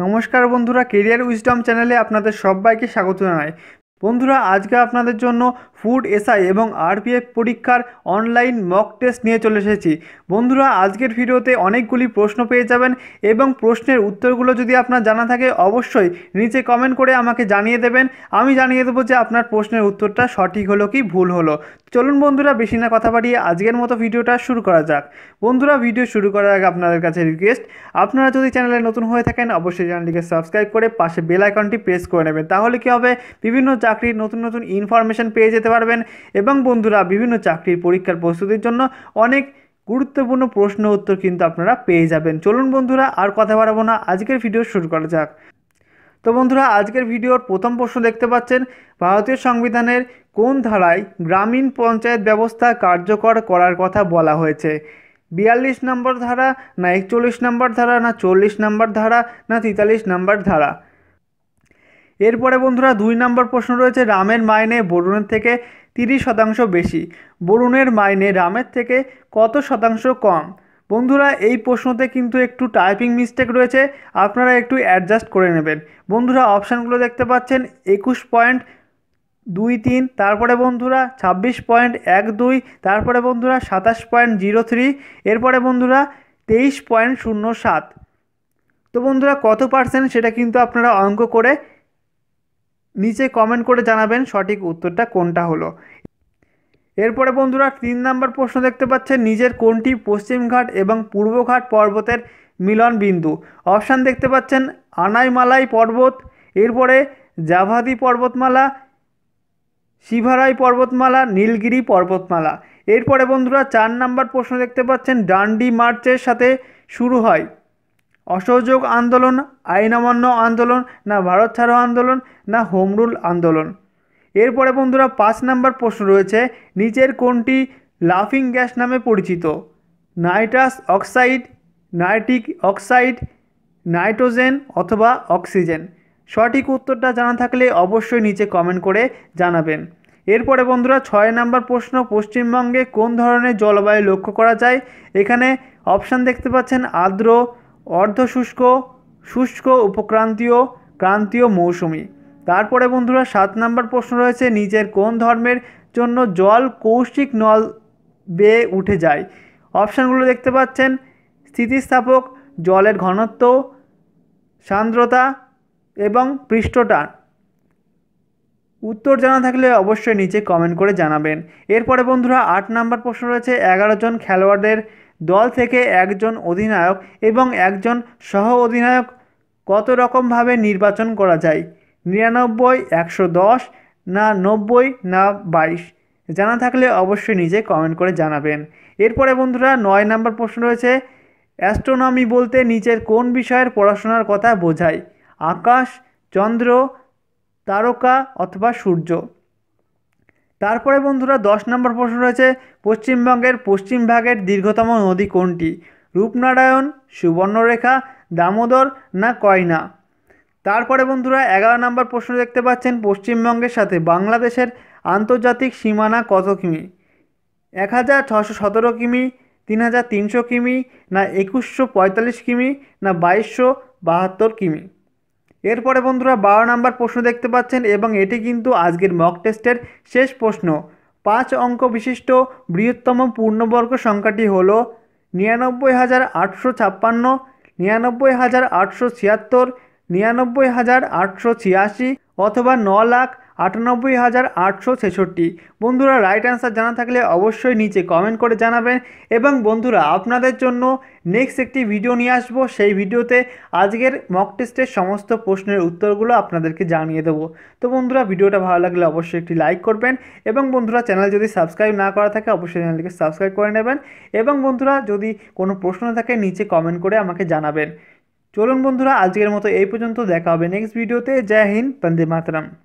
নমস্কার বন্ধুরা career wisdom চ্যানেলে আপনাদের সবাইকে স্বাগত জানাই বন্ধুরা আজকে আপনাদের জন্য ফুড এসআই এবং আরপিএফ পরীক্ষার অনলাইন মক টেস্ট নিয়ে চলে এসেছি বন্ধুরা আজকের ভিডিওতে অনেকগুলি প্রশ্ন পেয়ে যাবেন এবং প্রশ্নের উত্তরগুলো যদি আপনার জানা থাকে অবশ্যই নিচে কমেন্ট করে আমাকে জানিয়ে দেবেন আমি জানিয়ে দেবো যে আপনার প্রশ্নের উত্তরটা সঠিক হলো কি ভুল হলো চলুন বন্ধুরা বেশি না কথা বাড়িয়ে আজকের মতো ভিডিওটা শুরু করা যাক বন্ধুরা ভিডিও শুরু করার আগে আপনাদের কাছে রিকোয়েস্ট আপনারা যদি চ্যানেলে নতুন হয়ে থাকেন অবশ্যই চ্যানেলটিকে সাবস্ক্রাইব করে পাশে বেল আইকনটি প্রেস করে নেবেন তাহলে কি হবে বিভিন্ন চাকরির নতুন নতুন ইনফরমেশন পেয়ে যেতে পারবেন এবং বন্ধুরা বিভিন্ন চাকরির পরীক্ষার প্রস্তুতির জন্য অনেক গুরুত্বপূর্ণ প্রশ্ন উত্তর কিন্তু আপনারা পেয়ে যাবেন চলুন বন্ধুরা আর কথা বাড়াবো না আজকের ভিডিও শুরু করা যাক তো বন্ধুরা আজকের ভিডিওর প্রথম প্রশ্ন দেখতে পাচ্ছেন ভারতীয় সংবিধানের কোন ধারায় গ্রামীণ পঞ্চায়েত ব্যবস্থা কার্যকর করার কথা বলা হয়েছে বিয়াল্লিশ নম্বর ধারা না একচল্লিশ নম্বর ধারা না চল্লিশ নম্বর ধারা না তেতাল্লিশ নম্বর ধারা এরপরে বন্ধুরা দুই নম্বর প্রশ্ন রয়েছে রামের মাইনে বরুণের থেকে তিরিশ শতাংশ বেশি বরুণের মাইনে রামের থেকে কত শতাংশ কম বন্ধুরা এই প্রশ্নতে কিন্তু একটু টাইপিং মিস্টেক রয়েছে আপনারা একটু অ্যাডজাস্ট করে নেবেন বন্ধুরা অপশানগুলো দেখতে পাচ্ছেন একুশ পয়েন্ট দুই তিন তারপরে বন্ধুরা ছাব্বিশ পয়েন্ট এক দুই তারপরে বন্ধুরা সাতাশ পয়েন্ট জিরো থ্রি এরপরে বন্ধুরা তেইশ পয়েন্ট শূন্য সাত তো বন্ধুরা কত পার্সেন্ট সেটা কিন্তু আপনারা অঙ্ক করে নিচে কমেন্ট করে জানাবেন সঠিক উত্তরটা কোনটা হলো এরপরে বন্ধুরা তিন নাম্বার প্রশ্ন দেখতে পাচ্ছেন নিজের কোনটি পশ্চিমঘাট এবং পূর্বঘাট পর্বতের মিলন বিন্দু অপশান দেখতে পাচ্ছেন আনাইমালাই পর্বত এরপরে জাভাদি পর্বতমালা শিভারাই পর্বতমালা নীলগিরি পর্বতমালা এরপরে বন্ধুরা চার নাম্বার প্রশ্ন দেখতে পাচ্ছেন ডান্ডি মার্চের সাথে শুরু হয় অসহযোগ আন্দোলন আইন অমান্য আন্দোলন না ভারত ছাড়ো আন্দোলন না হোমরুল আন্দোলন এরপরে বন্ধুরা পাঁচ নাম্বার প্রশ্ন রয়েছে নিচের কোনটি লাফিং গ্যাস নামে পরিচিত nitrous oxide nitric oxide nitrogen অথবা অক্সিজেন সঠিক উত্তরটা জানা থাকলে অবশ্যই নিচে কমেন্ট করে জানাবেন এরপরে বন্ধুরা ছয় নাম্বার প্রশ্ন পশ্চিমবঙ্গে কোন ধরনের জলবায়ু লক্ষ্য করা যায় এখানে অপশান দেখতে পাচ্ছেন আর্দ্র অর্ধ শুষ্ক শুষ্ক উপক্রান্তীয় ক্রান্তীয় মৌসুমি তারপরে বন্ধুরা সাত নাম্বার প্রশ্ন রয়েছে নিজের কোন ধর্মের জন্য জল কৌশিক নল বেয়ে উঠে যায় অপশানগুলো দেখতে পাচ্ছেন স্থিতিস্থাপক জলের ঘনত্ব সান্দ্রতা এবং পৃষ্ঠটান উত্তর জানা থাকলে অবশ্যই নিচে কমেন্ট করে জানাবেন এরপরে বন্ধুরা আট নাম্বার প্রশ্ন রয়েছে এগারো জন খেলোয়াড়দের দল থেকে একজন অধিনায়ক এবং একজন সহ অধিনায়ক কত রকমভাবে নির্বাচন করা যায় নিরানব্বই একশো দশ না নব্বই না বাইশ জানা থাকলে অবশ্যই নিজে কমেন্ট করে জানাবেন এরপরে বন্ধুরা নয় নম্বর প্রশ্ন রয়েছে অ্যাস্ট্রোনমি বলতে নিচের কোন বিষয়ের পড়াশোনার কথা বোঝায় আকাশ চন্দ্র তারকা অথবা সূর্য তারপরে বন্ধুরা দশ নম্বর প্রশ্ন রয়েছে পশ্চিমবঙ্গের পশ্চিম ভাগের দীর্ঘতম নদী কোনটি রূপনারায়ণ সুবর্ণরেখা দামোদর না কয়না তারপরে বন্ধুরা এগারো নম্বর প্রশ্ন দেখতে পাচ্ছেন পশ্চিমবঙ্গের সাথে বাংলাদেশের আন্তর্জাতিক সীমানা কত কিমি এক হাজার ছশো সতেরো কিমি তিন হাজার তিনশো কিমি না একুশশো পঁয়তাল্লিশ কিমি না বাইশশো বাহাত্তর কিমি এরপরে বন্ধুরা বারো নাম্বার প্রশ্ন দেখতে পাচ্ছেন এবং এটি কিন্তু আজকের মক টেস্টের শেষ প্রশ্ন পাঁচ অঙ্ক বিশিষ্ট বৃহত্তম পূর্ণবর্গ সংখ্যাটি হল নিরানব্বই হাজার আটশো ছাপ্পান্ন নিরানব্বই হাজার আটশো ছিয়াত্তর নিরানব্বই হাজার আটশো ছিয়াশি অথবা ন লাখ আটানব্বই হাজার আটশো ছেষট্টি বন্ধুরা রাইট অ্যান্সার জানা থাকলে অবশ্যই নিচে কমেন্ট করে জানাবেন এবং বন্ধুরা আপনাদের জন্য নেক্সট একটি ভিডিও নিয়ে আসব সেই ভিডিওতে আজকের মক টেস্টের সমস্ত প্রশ্নের উত্তরগুলো আপনাদেরকে জানিয়ে দেবো তো বন্ধুরা ভিডিওটা ভালো লাগলে অবশ্যই একটি লাইক করবেন এবং বন্ধুরা চ্যানেল যদি সাবস্ক্রাইব না করা থাকে অবশ্যই চ্যানেলকে সাবস্ক্রাইব করে নেবেন এবং বন্ধুরা যদি কোনো প্রশ্ন থাকে নিচে কমেন্ট করে আমাকে জানাবেন চলুন বন্ধুরা আজকের মতো এই পর্যন্ত দেখা হবে নেক্সট ভিডিওতে জয় হিন্দ বন্দে মাতরম